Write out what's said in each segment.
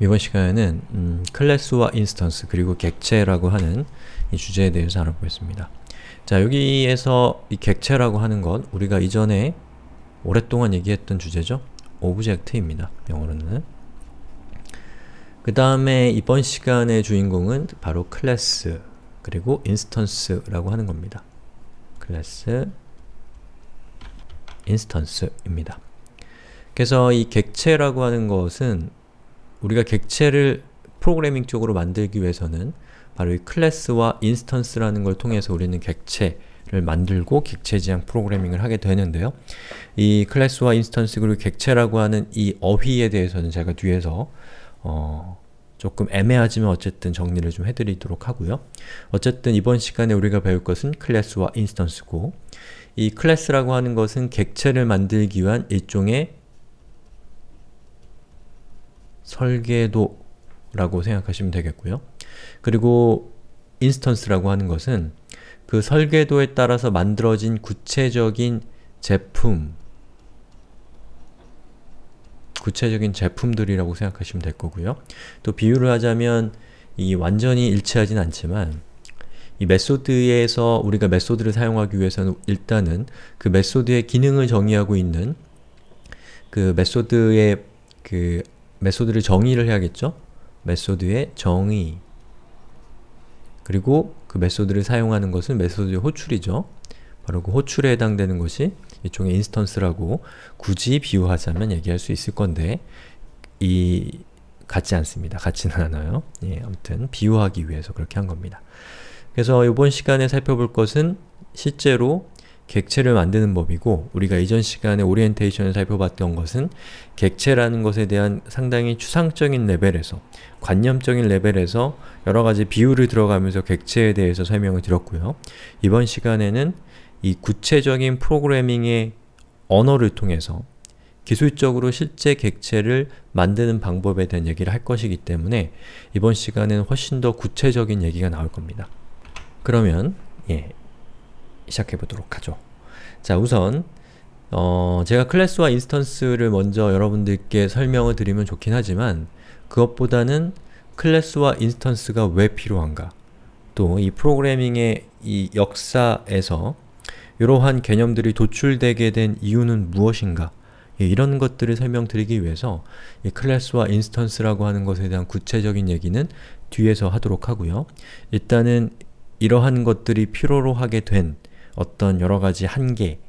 이번 시간에는 음, 클래스와 인스턴스 그리고 객체라고 하는 이 주제에 대해서 알아보겠습니다. 자 여기에서 이 객체라고 하는 것 우리가 이전에 오랫동안 얘기했던 주제죠? 오브젝트입니다. 영어로는 그 다음에 이번 시간의 주인공은 바로 클래스 그리고 인스턴스라고 하는 겁니다. 클래스 인스턴스입니다. 그래서 이 객체라고 하는 것은 우리가 객체를 프로그래밍 쪽으로 만들기 위해서는 바로 이 클래스와 인스턴스라는 걸 통해서 우리는 객체를 만들고 객체 지향 프로그래밍을 하게 되는데요. 이 클래스와 인스턴스 그리고 객체라고 하는 이 어휘에 대해서는 제가 뒤에서 어, 조금 애매하지만 어쨌든 정리를 좀 해드리도록 하고요. 어쨌든 이번 시간에 우리가 배울 것은 클래스와 인스턴스고 이 클래스라고 하는 것은 객체를 만들기 위한 일종의 설계도라고 생각하시면 되겠고요. 그리고 인스턴스라고 하는 것은 그 설계도에 따라서 만들어진 구체적인 제품 구체적인 제품들이라고 생각하시면 될 거고요. 또 비유를 하자면 이 완전히 일치하진 않지만 이 메소드에서 우리가 메소드를 사용하기 위해서는 일단은 그 메소드의 기능을 정의하고 있는 그 메소드의 그 메소드를 정의를 해야겠죠? 메소드의 정의 그리고 그 메소드를 사용하는 것은 메소드의 호출이죠. 바로 그 호출에 해당되는 것이 일종의 인스턴스라고 굳이 비유하자면 얘기할 수 있을 건데 이 같지 않습니다. 같지는 않아요. 예, 아무튼 비유하기 위해서 그렇게 한 겁니다. 그래서 이번 시간에 살펴볼 것은 실제로 객체를 만드는 법이고 우리가 이전 시간에 오리엔테이션을 살펴봤던 것은 객체라는 것에 대한 상당히 추상적인 레벨에서 관념적인 레벨에서 여러가지 비율을 들어가면서 객체에 대해서 설명을 드렸고요. 이번 시간에는 이 구체적인 프로그래밍의 언어를 통해서 기술적으로 실제 객체를 만드는 방법에 대한 얘기를 할 것이기 때문에 이번 시간에는 훨씬 더 구체적인 얘기가 나올 겁니다. 그러면 예, 시작해 보도록 하죠. 자 우선 어, 제가 클래스와 인스턴스를 먼저 여러분들께 설명을 드리면 좋긴 하지만 그것보다는 클래스와 인스턴스가 왜 필요한가 또 이 프로그래밍의 이 역사에서 이러한 개념들이 도출되게 된 이유는 무엇인가 예, 이런 것들을 설명드리기 위해서 이 클래스와 인스턴스라고 하는 것에 대한 구체적인 얘기는 뒤에서 하도록 하고요. 일단은 이러한 것들이 필요로 하게 된 어떤 여러 가지 한계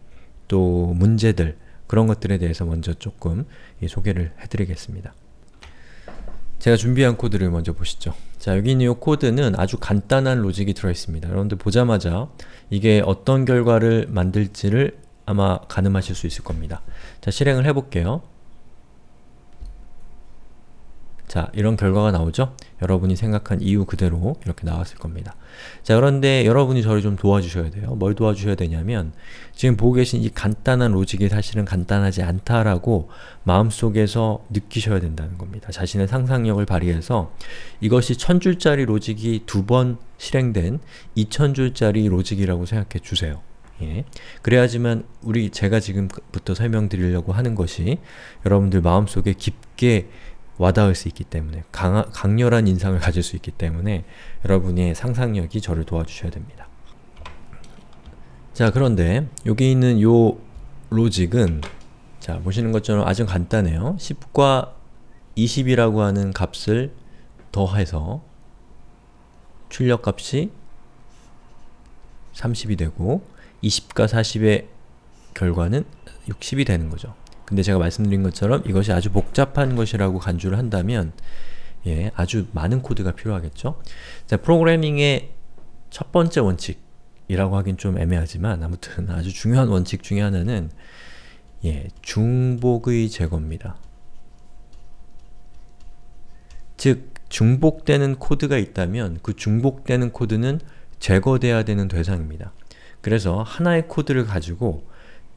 또 문제들 그런 것들에 대해서 먼저 조금 예, 소개를 해드리겠습니다. 제가 준비한 코드를 먼저 보시죠. 자, 여기 있는 이 코드는 아주 간단한 로직이 들어있습니다. 여러분들 보자마자 이게 어떤 결과를 만들지를 아마 가늠하실 수 있을 겁니다. 자, 실행을 해볼게요. 자, 이런 결과가 나오죠? 여러분이 생각한 이유 그대로 이렇게 나왔을 겁니다. 자, 그런데 여러분이 저를 좀 도와주셔야 돼요. 뭘 도와주셔야 되냐면 지금 보고 계신 이 간단한 로직이 사실은 간단하지 않다라고 마음속에서 느끼셔야 된다는 겁니다. 자신의 상상력을 발휘해서 이것이 천줄짜리 로직이 두 번 실행된 2000줄짜리 로직이라고 생각해 주세요. 예. 그래야지만 우리 제가 지금부터 설명드리려고 하는 것이 여러분들 마음속에 깊게 와닿을 수 있기 때문에 강, 강렬한 인상을 가질 수 있기 때문에 여러분의 상상력이 저를 도와주셔야 됩니다. 자 그런데 여기 있는 요 로직은 자 보시는 것처럼 아주 간단해요. 10과 20이라고 하는 값을 더해서 출력값이 30이 되고 20과 40의 결과는 60이 되는 거죠. 근데 제가 말씀드린 것처럼 이것이 아주 복잡한 것이라고 간주를 한다면 예, 아주 많은 코드가 필요하겠죠? 자, 프로그래밍의 첫 번째 원칙이라고 하긴 좀 애매하지만 아무튼 아주 중요한 원칙 중에 하나는 예, 중복의 제거입니다. 즉, 중복되는 코드가 있다면 그 중복되는 코드는 제거되어야 되는 대상입니다. 그래서 하나의 코드를 가지고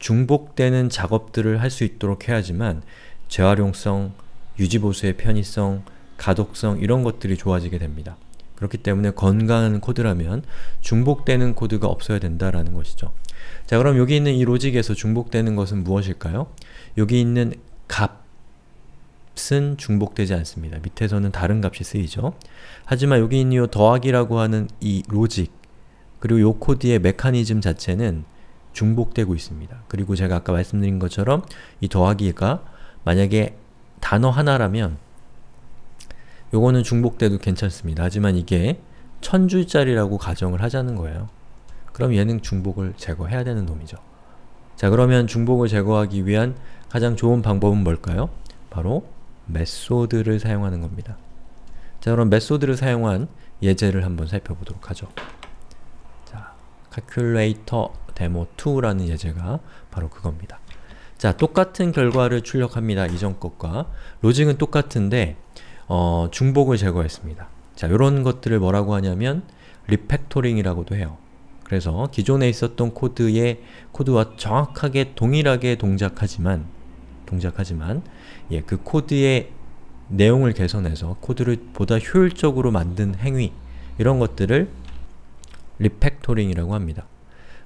중복되는 작업들을 할 수 있도록 해야지만 재활용성, 유지보수의 편의성, 가독성 이런 것들이 좋아지게 됩니다. 그렇기 때문에 건강한 코드라면 중복되는 코드가 없어야 된다라는 것이죠. 자 그럼 여기 있는 이 로직에서 중복되는 것은 무엇일까요? 여기 있는 값은 중복되지 않습니다. 밑에서는 다른 값이 쓰이죠. 하지만 여기 있는 이 더하기라고 하는 이 로직 그리고 이 코드의 메커니즘 자체는 중복되고 있습니다. 그리고 제가 아까 말씀드린 것처럼 이 더하기가 만약에 단어 하나라면 요거는 중복돼도 괜찮습니다. 하지만 이게 천 줄짜리라고 가정을 하자는 거예요. 그럼 얘는 중복을 제거해야 되는 놈이죠. 자 그러면 중복을 제거하기 위한 가장 좋은 방법은 뭘까요? 바로 메소드를 사용하는 겁니다. 자 그럼 메소드를 사용한 예제를 한번 살펴보도록 하죠. 자, calculator 데모2라는 예제가 바로 그겁니다. 자, 똑같은 결과를 출력합니다. 이전 것과 로직은 똑같은데 어, 중복을 제거했습니다. 자, 이런 것들을 뭐라고 하냐면 리팩토링이라고도 해요. 그래서 기존에 있었던 코드의 코드와 정확하게 동일하게 동작하지만 동작하지만 예, 그 코드의 내용을 개선해서 코드를 보다 효율적으로 만든 행위 이런 것들을 리팩토링이라고 합니다.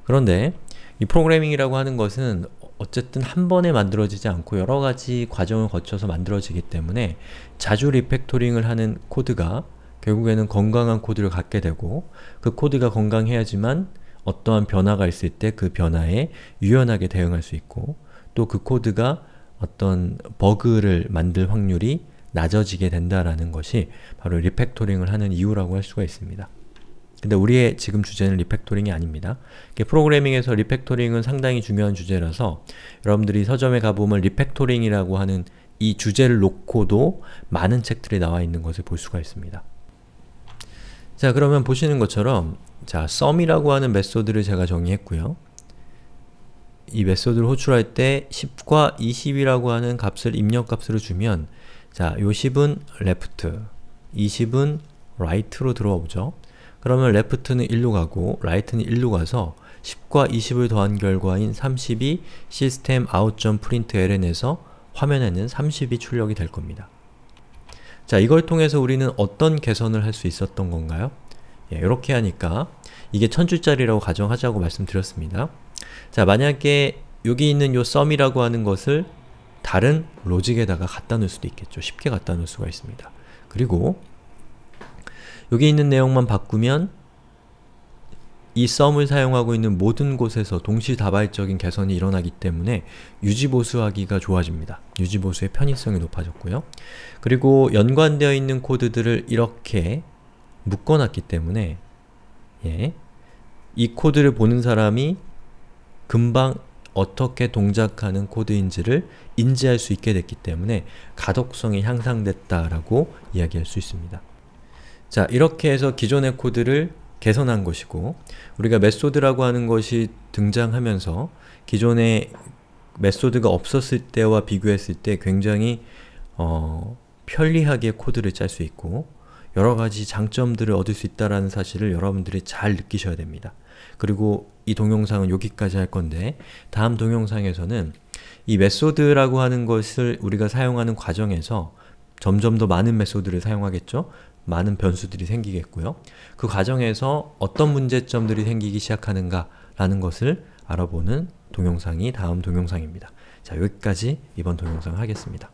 그런데 이 프로그래밍이라고 하는 것은 어쨌든 한 번에 만들어지지 않고 여러 가지 과정을 거쳐서 만들어지기 때문에 자주 리팩토링을 하는 코드가 결국에는 건강한 코드를 갖게 되고 그 코드가 건강해야지만 어떠한 변화가 있을 때 그 변화에 유연하게 대응할 수 있고 또 그 코드가 어떤 버그를 만들 확률이 낮아지게 된다라는 것이 바로 리팩토링을 하는 이유라고 할 수가 있습니다. 근데 우리의 지금 주제는 리팩토링이 아닙니다. 프로그래밍에서 리팩토링은 상당히 중요한 주제라서 여러분들이 서점에 가보면 리팩토링이라고 하는 이 주제를 놓고도 많은 책들이 나와 있는 것을 볼 수가 있습니다. 자 그러면 보시는 것처럼 자 sum이라고 하는 메소드를 제가 정의했고요. 이 메소드를 호출할 때 10과 20이라고 하는 값을 입력값으로 주면 자, 요 10은 left, 20은 right로 들어오죠. 그러면 레프트는 1로 가고 라이트는 1로 가서 10과 20을 더한 결과인 32 system out.println에서 화면에는 30이 출력이 될 겁니다. 자, 이걸 통해서 우리는 어떤 개선을 할 수 있었던 건가요? 예, 이렇게 하니까 이게 1000줄짜리라고 가정하자고 말씀드렸습니다. 자, 만약에 여기 있는 요 썸이라고 하는 것을 다른 로직에다가 갖다 놓을 수도 있겠죠. 쉽게 갖다 놓을 수가 있습니다. 그리고 여기 있는 내용만 바꾸면 이 썸을 사용하고 있는 모든 곳에서 동시다발적인 개선이 일어나기 때문에 유지보수하기가 좋아집니다. 유지보수의 편의성이 높아졌고요. 그리고 연관되어 있는 코드들을 이렇게 묶어놨기 때문에 예, 이 코드를 보는 사람이 금방 어떻게 동작하는 코드인지를 인지할 수 있게 됐기 때문에 가독성이 향상됐다라고 이야기할 수 있습니다. 자, 이렇게 해서 기존의 코드를 개선한 것이고 우리가 메소드라고 하는 것이 등장하면서 기존의 메소드가 없었을 때와 비교했을 때 굉장히 어, 편리하게 코드를 짤 수 있고 여러 가지 장점들을 얻을 수 있다는 사실을 여러분들이 잘 느끼셔야 됩니다. 그리고 이 동영상은 여기까지 할 건데 다음 동영상에서는 이 메소드라고 하는 것을 우리가 사용하는 과정에서 점점 더 많은 메소드를 사용하겠죠? 많은 변수들이 생기겠고요. 그 과정에서 어떤 문제점들이 생기기 시작하는가라는 것을 알아보는 동영상이 다음 동영상입니다. 자, 여기까지 이번 동영상 하겠습니다.